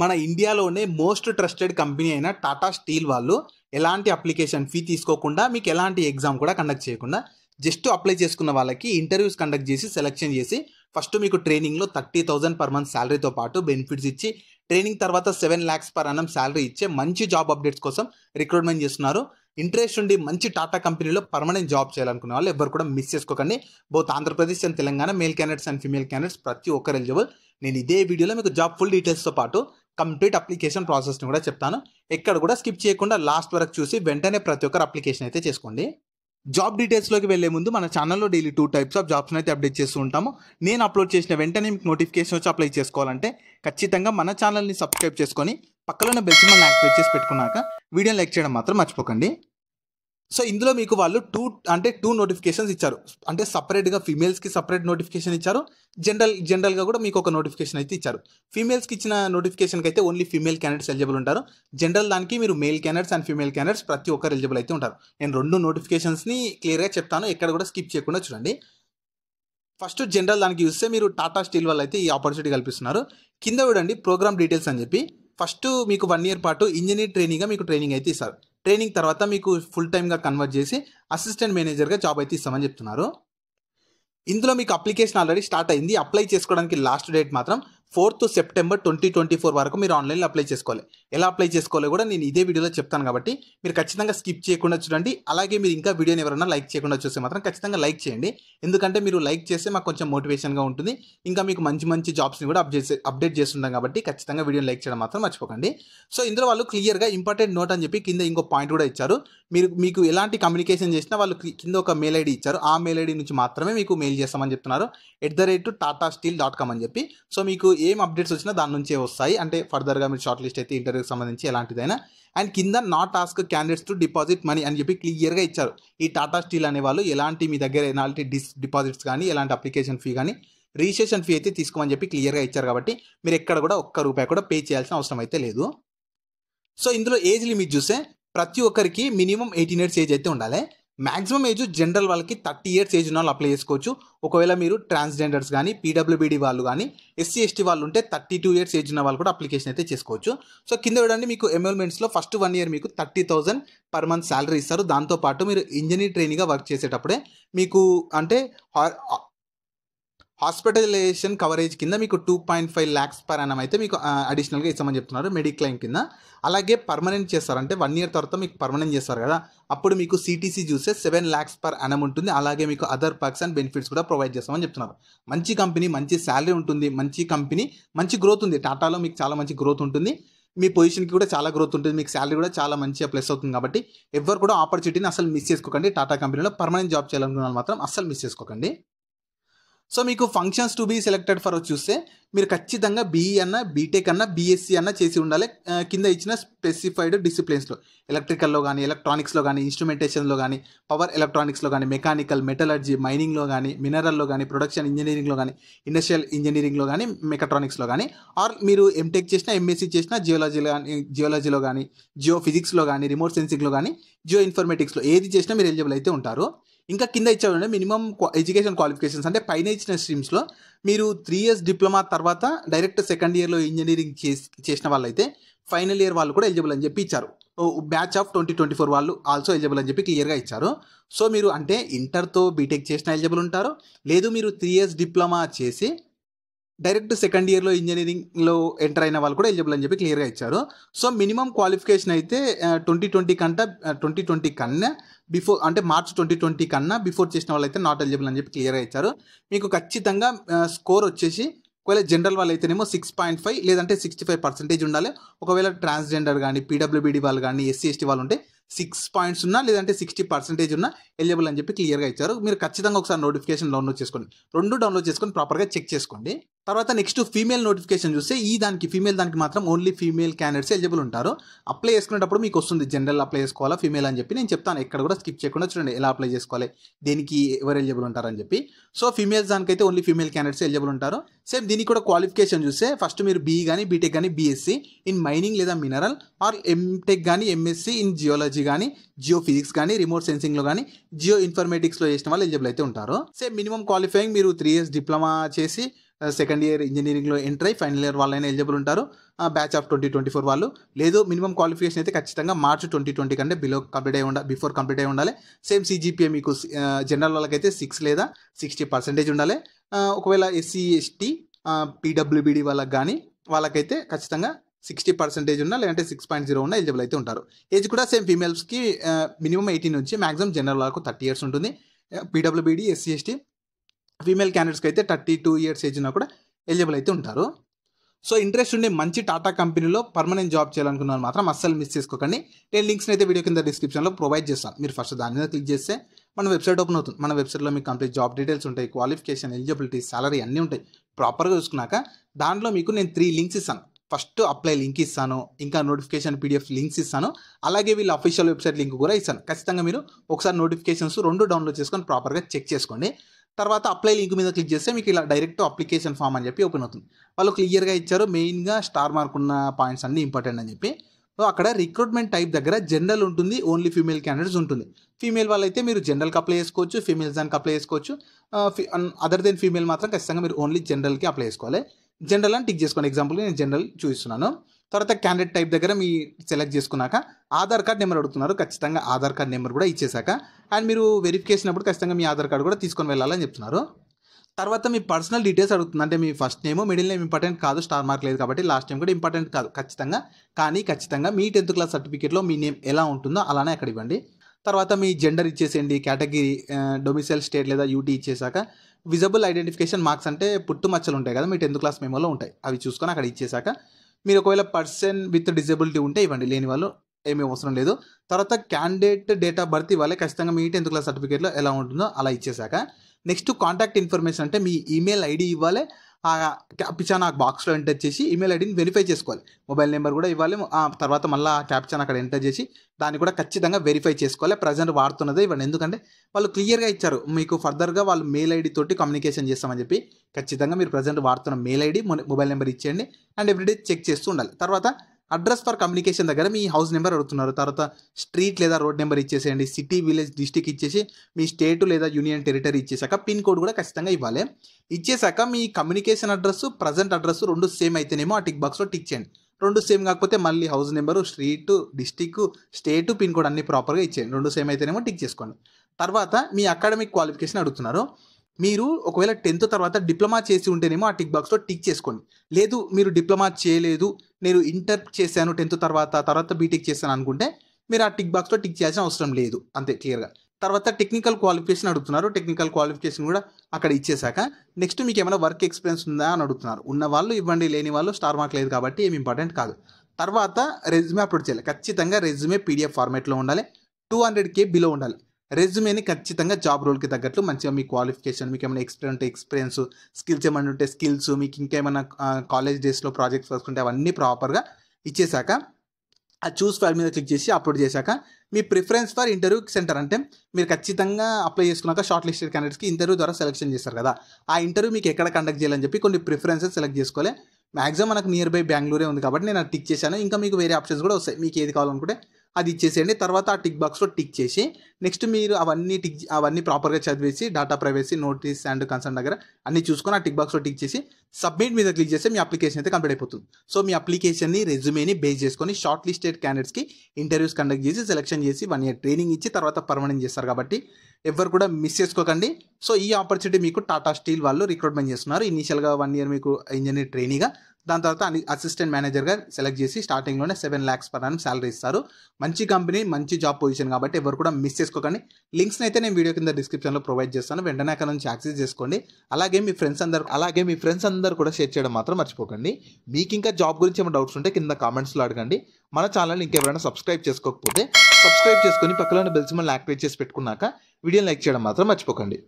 మన ఇండియాలోనే most trusted company అయిన టాటా స్టీల్ వాళ్ళు ఎలాంటి అప్లికేషన్ ఫీ తీసుకోకుండా మీకు ఎలాంటి ఎగ్జామ్ కూడా కండక్ట్ చేయకుండా జస్ట్ అప్లై చేసుకున్న వాళ్ళకి ఇంటర్వ్యూస్ కండక్ట్ చేసి సెలెక్షన్ చేసి ఫస్ట్ మీకు ట్రైనింగ్లో థర్టీ థౌజండ్ పర్ మంత్ శాలరీతో పాటు బెనిఫిట్స్ ఇచ్చి ట్రైనింగ్ తర్వాత seven lakhs per annum salary ఇచ్చే మంచి జాబ్ అప్డేట్స్ కోసం రిక్రూట్మెంట్ చేస్తున్నారు ఇంట్రెస్ట్ ఉండి మంచి టాటా కంపెనీలో పర్మనెంట్ జాబ్ చేయాలనుకునే వాళ్ళు ఎవరు కూడా మిస్ చేసుకోకండి both Andhra Pradesh and Telangana male candidates and female candidates ప్రతి ఒక్కరు ఎలిజిబుల్ నేను ఇదే వీడియోలో మీకు జాబ్ ఫుల్ డీటెయిల్స్తో పాటు కంప్లీట్ అప్లికేషన్ ప్రాసెస్ని కూడా చెప్తాను ఎక్కడ కూడా స్కిప్ చేయకుండా లాస్ట్ వరకు చూసి వెంటనే ప్రతి ఒక్కరు అప్లికేషన్ అయితే చేసుకోండి జాబ్ డీటెయిల్స్లోకి వెళ్లే ముందు మన ఛానల్లో డైలీ టూ టైప్స్ ఆఫ్ జాబ్స్ని అయితే అప్డేట్ చేస్తూ ఉంటాము నేను అప్లోడ్ చేసిన వెంటనే మీకు నోటిఫికేషన్ వచ్చి అప్లై చేసుకోవాలంటే ఖచ్చితంగా మన ఛానల్ని సబ్స్క్రైబ్ చేసుకొని పక్కలోనే బెల్ సింబల్ని యాక్టివేట్ చేసి పెట్టుకున్నాక వీడియోని లైక్ చేయడం మాత్రం మర్చిపోకండి సో ఇందులో మీకు వాళ్ళు టూ అంటే టూ నోటిఫికేషన్స్ ఇచ్చారు అంటే సపరేట్గా ఫీమేల్స్కి సపరేట్ నోటిఫికేషన్ ఇచ్చారు జనరల్ జనరల్గా కూడా మీకు ఒక నోటిఫికేషన్ అయితే ఇచ్చారు ఫీమేల్స్కి ఇచ్చిన నోటిఫికేషన్కి అయితే ఓన్లీ ఫీమేల్ క్యాండిడేట్స్ ఎలిజిబుల్ ఉంటారు జనరల్ దానికి మీరు male candidates and female candidates ప్రతి ఒక్కరు ఎలిజిబుల్ అయితే ఉంటారు నేను రెండు నోటిఫికేషన్స్ని క్లియర్గా చెప్తాను ఎక్కడ కూడా స్కిప్ చేయకుండా చూడండి ఫస్ట్ జనరల్ దానికి చూస్తే మీరు టాటా స్టీల్ వాళ్ళు అయితే ఈ ఆపర్చునిటీ కల్పిస్తున్నారు కింద చూడండి ప్రోగ్రామ్ డీటెయిల్స్ అని చెప్పి ఫస్ట్ మీకు వన్ ఇయర్ పాటు ఇంజనీర్ ట్రైనింగ్గా మీకు ట్రైనింగ్ అయితే ఇస్తారు ట్రైనింగ్ తర్వాత మీకు ఫుల్ టైమ్గా కన్వర్ట్ చేసి అసిస్టెంట్ మేనేజర్గా జాబ్ అయితే ఇస్తామని చెప్తున్నారు ఇందులో మీకు అప్లికేషన్ ఆల్రెడీ స్టార్ట్ అయింది అప్లై చేసుకోవడానికి లాస్ట్ డేట్ మాత్రం fourth September twenty twenty four వరకు మీరు ఆన్లైన్లో అప్లై చేసుకోవాలి ఎలా అప్లై చేసుకోవాలో కూడా నేను ఇదే వీడియోలో చెప్తాను కాబట్టి మీరు ఖచ్చితంగా స్కిప్ చేయకుండా చూడండి అలాగే మీరు ఇంకా వీడియోని ఎవరైనా లైక్ చేయకుండా చూస్తే మాత్రం ఖచ్చితంగా లైక్ చేయండి ఎందుకంటే మీరు లైక్ చేస్తే మాకు కొంచెం మోటివేషన్గా ఉంటుంది ఇంకా మీకు మంచి మంచి జాబ్స్ని కూడా అప్డేట్ అప్డేట్ చేస్తుంటాం కాబట్టి ఖచ్చితంగా వీడియోని లైక్ చేయడం మాత్రం మర్చిపోకండి సో ఇందులో వాళ్ళు క్లియర్గా ఇంపార్టెంట్ నోట్ అని చెప్పి కింద ఇంకో పాయింట్ కూడా ఇచ్చారు మీరు మీకు ఎలాంటి కమ్యూనికేషన్ చేసినా వాళ్ళు కింద ఒక మెయిల్ ఐడి ఇచ్చారు ఆ మెయిల్ ఐడి నుంచి మాత్రమే మీకు మెయిల్ చేస్తామని చెప్తున్నారు at the rate Tata steel dot com అని చెప్పి సో మీకు ఏం అప్డేట్స్ వచ్చినా దాని నుంచే వస్తాయి అంటే ఫర్దర్గా మీరు షార్ట్ లిస్ట్ అయితే ఇంటర్వ్యూకి సంబంధించి ఎలాంటిదైనా అండ్ కింద not ask candidates to deposit money అని చెప్పి క్లియర్గా ఇచ్చారు ఈ టాటా స్టీల్ అనే వాళ్ళు ఎలాంటి మీ దగ్గర ఎలాంటి డిస్ డిపాజిట్స్ కానీ ఎలాంటి అప్లికేషన్ ఫీ కానీ రిజిస్ట్రేషన్ ఫీ అయితే తీసుకోమని చెప్పి క్లియర్గా ఇచ్చారు కాబట్టి మీరు ఎక్కడ కూడా ఒక్క రూపాయి కూడా పే చేయాల్సిన అవసరం అయితే లేదు సో ఇందులో ఏజ్ లిమిట్ చూస్తే ప్రతి ఒక్కరికి మినిమం ఎయిటీన్ ఇయర్స్ ఏజ్ అయితే ఉండాలి మ్యాక్సిమం ఏజ్ జనరల్ వాళ్ళకి థర్టీ ఇయర్స్ ఏజ్ ఉన్న వాళ్ళు అప్లై చేసుకోవచ్చు ఒకవేళ మీరు ట్రాన్స్జెండర్స్ కానీ పీడబ్ల్యూబీడీ వాళ్ళు కానీ ఎస్సీ ఎస్టీ వాళ్ళు ఉంటే థర్టీ టూ ఇయర్స్ ఏజ్ ఉన్న వాళ్ళు కూడా అప్లికేషన్ అయితే చేసుకోవచ్చు సో కింద చూడండి మీకు ఎమ్మెల్మెంట్స్లో ఫస్ట్ వన్ ఇయర్ మీకు thirty thousand per month salary ఇస్తారు దాంతోపాటు మీరు ఇంజనీర్ ట్రైనింగ్గా వర్క్ చేసేటప్పుడే మీకు అంటే హాస్పిటలైజేషన్ కవరేజ్ కింద మీకు two point five lakhs per annum అయితే మీకు అడిషనల్గా ఇస్తామని చెప్తున్నారు మెడిక్లైమ్ కింద అలాగే పర్మనెంట్ చేస్తారు అంటే వన్ ఇయర్ తర్వాత మీకు పర్మనెంట్ చేస్తారు కదా అప్పుడు మీకు సిటీసీ చూస్తే సెవెన్ ల్యాక్స్ పర్ అనం ఉంటుంది అలాగే మీకు అదర్ పర్క్స్ అండ్ బెనిఫిట్స్ కూడా ప్రొవైడ్ చేస్తామని చెప్తున్నారు మంచి కంపెనీ మంచి శాలరీ ఉంటుంది మంచి కంపెనీ మంచి గ్రోత్ ఉంది టాటాలో మీకు చాలా మంచి గ్రోత్ ఉంటుంది మీ పొజిషన్కి కూడా చాలా గ్రోత్ ఉంటుంది మీకు శాలరీ కూడా చాలా మంచిగా ప్లస్ అవుతుంది కాబట్టి ఎవరు కూడా ఆపర్చునిటీని అసలు మిస్ చేసుకోకండి టాటా కంపెనీలో పర్మనెంట్ జాబ్ చేయాలనుకున్న మాత్రం అసలు మిస్ చేసుకోకండి సో మీకు functions to be selected for చూస్తే మీరు ఖచ్చితంగా బీఈ అన్న బీటెక్ అన్న బీఎస్సీ అన్న చేసి ఉండాలి కింద ఇచ్చిన స్పెసిఫైడ్ డిసిప్లిన్స్లో ఎలక్ట్రికల్లో కానీ ఎలక్ట్రానిక్స్లో కానీ ఇన్స్ట్రుమెంటేషన్లో కానీ పవర్ ఎలక్ట్రానిక్స్లో కానీ మెకానికల్ మెటలర్జీ మైనింగ్లో కానీ మినరల్లో కానీ ప్రొడక్షన్ ఇంజనీరింగ్లో కానీ ఇండస్ట్రియల్ ఇంజనీరింగ్లో కానీ మెకాట్రానిక్స్లో కానీ ఆర్ మీరు ఎంటెక్ చేసినా ఎంఎస్సీ చేసినా జియోలజీలో కానీ జియోలజీలో కానీ జియో ఫిజిక్స్లో కానీ రిమోట్ సెన్సింగ్లో కానీ జియో ఇన్ఫర్మేటిక్స్లో ఏది చేసినా మీరు ఎలిజిబుల్ అయితే ఉంటారు ఇంకా కింద ఇచ్చాడంటే మినిమం ఎడ్యుకేషన్ క్వాలిఫికేషన్స్ అంటే పైన ఇచ్చిన స్ట్రీమ్స్లో మీరు త్రీ ఇయర్స్ డిప్లొమా తర్వాత డైరెక్ట్ సెకండ్ ఇయర్లో ఇంజనీరింగ్ చేసి చేసిన వాళ్ళైతే ఫైనల్ ఇయర్ వాళ్ళు కూడా ఎలిజిబుల్ అని చెప్పి ఇచ్చారు batch of twenty twenty four వాళ్ళు ఆల్సో ఎలిజిబుల్ అని చెప్పి క్లియర్గా ఇచ్చారు సో మీరు అంటే ఇంటర్తో బీటెక్ చేసిన ఎలిజిబుల్ ఉంటారు లేదు మీరు త్రీ ఇయర్స్ డిప్లొమా చేసి డైరెక్ట్ సెకండ్ ఇయర్లో ఇంజనీరింగ్లో ఎంటర్ అయిన వాళ్ళు కూడా ఎలిజిబుల్ అని చెప్పి క్లియర్గా ఇచ్చారు సో మినిమం క్వాలిఫికేషన్ అయితే ట్వంటీ ట్వంటీ కంటే ట్వంటీ ట్వంటీ కన్నా బిఫోర్ అంటే మార్చ్ ట్వంటీ ట్వంటీ కన్నా బిఫోర్ చేసిన వాళ్ళైతే నాట్ ఎలిజిబుల్ అని చెప్పి క్లియర్గా ఇచ్చారు మీకు ఖచ్చితంగా స్కోర్ వచ్చేసి ఒకవేళ జనరల్ వాళ్ళు అయితేనేమో సిక్స్ పాయింట్ ఫైవ్ లేదంటే సిక్స్టీ ఫైవ్ పర్సెంటేజ్ ఉండాలి ఒకవేళ ట్రాన్స్జెండర్ కానీ పీడబ్ల్యూబీడీ వాళ్ళు కానీ ఎస్సీ ఎస్టీ వాళ్ళు ఉంటే సిక్స్ పాయింట్స్ ఉన్నా లేదంటే సిక్స్టీ పర్సెంటేజ్ ఉన్నా ఎలిజిబుల్ అని చెప్పి క్లియర్గా ఇచ్చారు మీరు ఖచ్చితంగా ఒకసారి నోటిఫికేషన్ డౌన్లోడ్ చేసుకోండి రెండు డౌన్లోడ్ చేసుకొని ప్రాపర్గా చెక్ చేసుకోండి తర్వాత నెక్స్ట్ ఫీమేల్ నోటిఫికేషన్ చూస్తే ఈ దానికి ఫీమేల్ దానికి మాత్రం ఓన్లీ ఫీమేల్ క్యాండిడేట్స్ ఎలిజిబుల్ ఉంటారు అప్లై చేసుకునేటప్పుడు మీకు వస్తుంది జనరల్ అప్లై చేసుకోవాలా ఫీమేల్ అని చెప్పి నేను చెప్తాను ఎక్కడ కూడా స్కిప్ చేయకుండా చూడండి ఎలా అప్లై చేసుకోవాలి దీనికి ఎవరు ఎలిజిబుల్ ఉంటారని చెప్పి సో ఫీమేల్స్ దానికైతే ఓన్లీ ఫీమేల్ క్యాండిడేట్స్ ఎలిజిబుల్ ఉంటారు సేమ్ దీనికి కూడా క్వాలిఫికేషన్ చూస్తే ఫస్ట్ మీరు బీఈ కానీ బీటెక్ కానీ బీఎస్సీ ఇన్ మైనింగ్ లేదా మినరల్ ఆర్ ఎంటెక్ కానీ ఎంఎస్సీ ఇన్ జియోలజీ కానీ జియో ఫిజిక్స్ కానీ రిమోట్ సెన్సింగ్లో కానీ జియో ఇన్ఫర్మేటిక్స్లో చేసిన వాళ్ళు ఎలిజిబుల్ అయితే ఉంటారు సేమ్ మినిమం క్వాలిఫైయింగ్ మీరు త్రీ ఇయర్స్ డిప్లొమా చేసి సెకండ్ ఇయర్ ఇంజనీరింగ్లో ఎంటర్ అయ్యి ఫైనల్ ఇయర్ వాళ్ళైనా ఎలిజిబుల్ ఉంటారు batch of twenty twenty four వాళ్ళు లేదు మినిమం క్వాలిఫికేషన్ అయితే ఖచ్చితంగా మార్చ్ ట్వంటీ ట్వంటీ కంటే బిలో కంప్లీట్ అయి ఉండాలి బిఫోర్ కంప్లీట్ అయి ఉండాలి సేమ్ సిజిపిఏ మీకు జనరల్ వాళ్ళకైతే సిక్స్ లేదా సిక్స్టీ పర్సెంటేజ్ ఉండాలి ఒకవేళ ఎస్సీ ఎస్టీ పీడబ్ల్యూబీడీ వాళ్ళకి కానీ వాళ్ళకైతే ఖచ్చితంగా సిక్స్టీ పర్సెంటేజ్ ఉన్నా లేదంటే సిక్స్ పాయింట్ జీరో ఉన్న ఎలిజిబుల్ అయితే ఉంటారు ఏజ్ కూడా సేమ్ ఫీమేల్స్కి మినిమం ఎయిటీన్ నుంచి మాక్సిమం జనరల్ వాళ్ళకు థర్టీ ఇయర్స్ ఉంటుంది పీడబ్ల్యూబీడీ ఎస్సీ ఎస్టీ ఫీమేల్ క్యాండిడేట్స్కి అయితే థర్టీ టూ ఇయర్స్ ఏజ్ ఉన్నా కూడా ఎలిజిబుల్ అయితే ఉంటారు సో ఇంట్రెస్ట్ ఉండే మంచి టాటా కంపెనీలో పర్మనెంట్ జాబ్ చేయాలనుకున్నారు మాత్రం అస్సలు మిస్ చేసుకోకండి నేను లింక్స్ని అయితే వీడియో కింద డిస్క్రిప్షన్లో ప్రొవైడ్ చేస్తాను మీరు ఫస్ట్ దాని మీద క్లిక్ చేస్తే మన వెబ్సైట్ ఓపెన్ అవుతుంది మన వెబ్సైట్లో మీకు కంప్లీట్ జాబ్ డీటెయిల్స్ ఉంటాయి క్వాలిఫికేషన్ ఎలిజిబిలిటీ సాలరీ అన్నీ ఉంటాయి ప్రాపర్గా చూసుకున్నాక దాంట్లో మీకు నేను త్రీ లింక్స్ ఇస్తాను ఫస్ట్ అప్లై లింక్ ఇస్తాను ఇంకా నోటిఫికేషన్ పీడిఎఫ్ లింక్స్ ఇస్తాను అలాగే వీళ్ళ అఫీషియల్ వెబ్సైట్ లింక్ కూడా ఇస్తాను ఖచ్చితంగా మీరు ఒకసారి నోటిఫికేషన్స్ రెండు డౌన్లోడ్ చేసుకొని ప్రాపర్గా చెక్ చేసుకోండి తర్వాత అప్లై లింక్ మీద క్లిక్ చేస్తే మీకు ఇలా డైరెక్ట్ అప్లికేషన్ ఫామ్ అని చెప్పి ఓపెన్ అవుతుంది వాళ్ళు క్లియర్గా ఇచ్చారు మెయిన్గా స్టార్ మార్క్ ఉన్న పాయింట్స్ అన్నీ ఇంపార్టెంట్ అని చెప్పి సో అక్కడ రిక్రూట్మెంట్ టైప్ దగ్గర జనరల్ ఉంటుంది ఓన్లీ ఫీమేల్ క్యాండిడేట్స్ ఉంటుంది ఫీమేల్ అయితే మీరు జనరల్కి అప్లై చేసుకోవచ్చు ఫీమేల్స్ దానికి అప్లై చేసుకోవచ్చు అదర్ దెన్ ఫీమేల్ మాత్రం ఖచ్చితంగా మీరు ఓన్లీ జనరల్కి అప్లై చేసుకోవాలి జనరల్ అని టిక్ చేసుకోండి ఎగ్జాంపుల్గా నేను జనరల్ చూపిస్తున్నాను తర్వాత క్యాండిడేట్ టైప్ దగ్గర మీ సెలెక్ట్ చేసుకున్నాక ఆధార్ కార్డ్ నెంబర్ అడుగుతున్నారు ఖచ్చితంగా ఆధార్ కార్డ్ నెంబర్ కూడా ఇచ్చేశాక అండ్ మీరు వెరిఫికేషన్ అప్పుడు ఖచ్చితంగా మీ ఆధార్ కార్డు కూడా తీసుకొని వెళ్ళాలని చెప్తున్నారు తర్వాత మీ పర్సనల్ డీటెయిల్స్ అడుగుతుంది అంటే మీ first name middle name important కాదు స్టార్ మార్క్ లేదు కాబట్టి లాస్ట్ నేమ్ కూడా ఇంపార్టెంట్ కాదు ఖచ్చితంగా కానీ ఖచ్చితంగా మీ టెన్త్ క్లాస్ సర్టిఫికేట్లో మీ నేమ్ ఎలా ఉంటుందో అలానే అక్కడ ఇవ్వండి తర్వాత మీ జెండర్ ఇచ్చేసేయండి కేటగిరీ డొమిసైల్ స్టేట్ లేదా యూటీ ఇచ్చేసాక విజబుల్ ఐడెంటిఫికేషన్ మార్క్స్ అంటే పుట్టు మచ్చలు ఉంటాయి కదా మీ టెన్త్ క్లాస్ మెమోలో ఉంటాయి అవి చూసుకొని అక్కడ ఇచ్చేసాక మీరు ఒకవేళ పర్సన్ విత్ డిజబిలిటీ ఉంటే ఇవ్వండి లేని వాళ్ళు ఏమీ అవసరం లేదు తర్వాత క్యాండిడేట్ డేట్ ఆఫ్ బర్త్ ఇవ్వాలి ఖచ్చితంగా మీ టెన్త్ క్లాస్ సర్టిఫికేట్లో ఎలా ఉంటుందో అలా ఇచ్చేసాక నెక్స్ట్ కాంటాక్ట్ ఇన్ఫర్మేషన్ అంటే మీ ఈమెయిల్ ఐడి ఇవ్వాలి ఆ క్యాప్చా నాకు బాక్స్లో ఎంటర్ చేసి ఈమెయిల్ ఐడిని వెరిఫై చేసుకోవాలి మొబైల్ నెంబర్ కూడా ఇవ్వాలి తర్వాత మళ్ళీ క్యాప్చాను అక్కడ ఎంటర్ చేసి దాన్ని కూడా ఖచ్చితంగా వెరిఫై చేసుకోవాలి ప్రజెంట్ వాడుతున్నదే ఇవ్వండి ఎందుకంటే వాళ్ళు క్లియర్గా ఇచ్చారు మీకు ఫర్దర్గా వాళ్ళు మెయిల్ ఐడి తోటి కమ్యూనికేషన్ చేస్తామని చెప్పి ఖచ్చితంగా మీరు ప్రజెంట్ వాడుతున్న మెయిల్ ఐడి మొబైల్ నెంబర్ ఇచ్చేయండి అండ్ ఎవ్రీడే చెక్ చేస్తూ ఉండాలి తర్వాత అడ్రస్ ఫర్ కమ్యూనికేషన్ దగ్గర మీ హౌస్ నెంబర్ అడుగుతున్నారు తర్వాత స్ట్రీట్ లేదా రోడ్ నెంబర్ ఇచ్చేసేయండి సిటీ విలేజ్ డిస్టిక్ ఇచ్చేసి మీ స్టేట్ లేదా యూనియన్ టెరిటరీ ఇచ్చేసాక పిన్ కోడ్ కూడా ఖచ్చితంగా ఇవ్వాలి ఇచ్చేసాక మీ కమ్యూనికేషన్ అడ్రస్ ప్రజెంట్ అడ్రస్ రెండు సేమ్ అయితేనేమో ఆ టిక్ బాక్స్లో టిక్ చేయండి రెండు సేమ్ కాకపోతే మళ్ళీ house number street district state pin code అన్ని ప్రాపర్గా ఇచ్చేయండి రెండు సేమ్ అయితేనేమో టిక్ చేసుకోండి తర్వాత మీ అకాడమిక్ క్వాలిఫికేషన్ అడుగుతున్నారు మీరు ఒకవేళ టెన్త్ తర్వాత డిప్లొమా చేసి ఉంటేనేమో ఆ టిక్ బాక్స్లో టిక్ చేసుకోండి లేదు మీరు డిప్లొమా చేయలేదు నేను ఇంటర్ చేశాను టెన్త్ తర్వాత తర్వాత బీటెక్ చేశాను అనుకుంటే మీరు ఆ టిక్ బాక్స్లో టిక్ చేయాల్సిన అవసరం లేదు అంతే క్లియర్గా తర్వాత టెక్నికల్ క్వాలిఫికేషన్ అడుగుతున్నారు టెక్నికల్ క్వాలిఫికేషన్ కూడా అక్కడ ఇచ్చేసాక నెక్స్ట్ మీకు ఏమైనా వర్క్ ఎక్స్పీరియన్స్ ఉందా అని అడుగుతున్నారు ఉన్న వాళ్ళు ఇవ్వండి లేని వాళ్ళు స్టార్ మార్క్ లేదు కాబట్టి ఏమి ఇంపార్టెంట్ కాదు తర్వాత రెజ్యూమే అప్లోడ్ చేయాలి ఖచ్చితంగా రెజ్యూమే పీడిఎఫ్ ఫార్మేట్లో ఉండాలి టూ హండ్రెడ్ కే బిలో ఉండాలి రెజ్యూమేని ఖచ్చితంగా జాబ్ రోల్కి తగ్గట్లు మంచిగా మీ క్వాలిఫికేషన్ మీకు ఏమైనా ఎక్స్పీరియన్స్ ఉంటే ఎక్స్పీరియన్స్ స్కిల్స్ ఏమైనా ఉంటే స్కిల్స్ మీకు ఇంకేమైనా కాలేజ్ డేస్లో ప్రాజెక్ట్స్ వస్తుంటే అవన్నీ ప్రాపర్గా ఇచ్చేశాక ఆ చూస్ ఫైల్ మీద క్లిక్ చేసి అప్లోడ్ చేశాక మీ ప్రిఫరెన్స్ ఫర్ ఇంటర్వ్యూ సెంటర్ అంటే మీరు ఖచ్చితంగా అప్లై చేసుకున్నాక షార్ట్ లిస్టెడ్ క్యాండిడేట్స్కి ఇంటర్వ్యూ ద్వారా సెలెక్షన్ చేస్తారు కదా ఆ ఇంటర్వ్యూ మీకు ఎక్కడ కండక్ట్ చేయాలని చెప్పి కొన్ని ప్రిఫరెన్సెస్ సెలెక్ట్ చేసుకోవాలి మ్యాక్సిమం మనకు నియర్ బై బెంగళూరే ఉంది కాబట్టి నేను టిక్ చేశాను ఇంకా మీకు వేరే ఆప్షన్స్ కూడా వస్తాయి మీకు ఏది కావాలనుకుంటే అది ఇచ్చేసేయండి తర్వాత ఆ టిక్ బాక్స్లో టిక్ చేసి నెక్స్ట్ మీరు అవన్నీ టిక్ అవన్నీ ప్రాపర్గా చదివేసి data privacy notice and concern దగ్గర అన్ని చూసుకొని ఆ టిక్ బాక్స్లో టిక్ చేసి సబ్మిట్ మీద క్లిక్ చేస్తే మీ అప్లికేషన్ అయితే కంప్లీట్ అయిపోతుంది సో మీ అప్లికేషన్ని రెజ్యూమేని బేస్ చేసుకొని షార్ట్ లిస్టెడ్ క్యాండిడేట్స్కి ఇంటర్వ్యూస్ కండక్ట్ చేసి సెలెక్షన్ చేసి వన్ ఇయర్ ట్రైనింగ్ ఇచ్చి తర్వాత పర్మనెంట్ చేస్తారు కాబట్టి ఎవరు కూడా మిస్ చేసుకోకండి సో ఈ ఆపర్చునిటీ మీకు టాటా స్టీల్ వాళ్ళు రిక్రూట్మెంట్ చేస్తున్నారు ఇనీషియల్గా వన్ ఇయర్ మీకు ఇంజనీర్ ట్రైనీగా దాని తర్వాత అసిస్టెంట్ మేనేజర్గా సెలెక్ట్ చేసి స్టార్టింగ్లోనే సెవెన్ ల్యాక్స్ పర్ అని శాలరీ ఇస్తారు మంచి కంపెనీ మంచి జాబ్ పొజిషన్ కాబట్టి ఎవరు కూడా మిస్ చేసుకోకండి లింక్స్ని అయితే నేను వీడియో కింద డిస్క్రిప్షన్లో ప్రొవైడ్ చేస్తాను వెంటనే అక్కడ నుంచి యాక్సెస్ చేసుకోండి అలాగే మీ ఫ్రెండ్స్ అందరు అలాగే మీ ఫ్రెండ్స్ అందరు కూడా షేర్ చేయడం మాత్రం మర్చిపోకండి మీకు ఇంకా జాబ్ గురించి ఏమైనా డౌట్స్ ఉంటే కింద కామెంట్స్లో అడగండి మన ఛానల్ని ఇంకెవరైనా సబ్స్క్రైబ్ చేసుకోకపోతే సబ్స్క్రైబ్ చేసుకొని బెల్స్ బెల్సిమల్ యాక్టివేట్ చేసి పెట్టుకున్నాక వీడియోని లైక్ చేయడం మాత్రం మర్చిపోకండి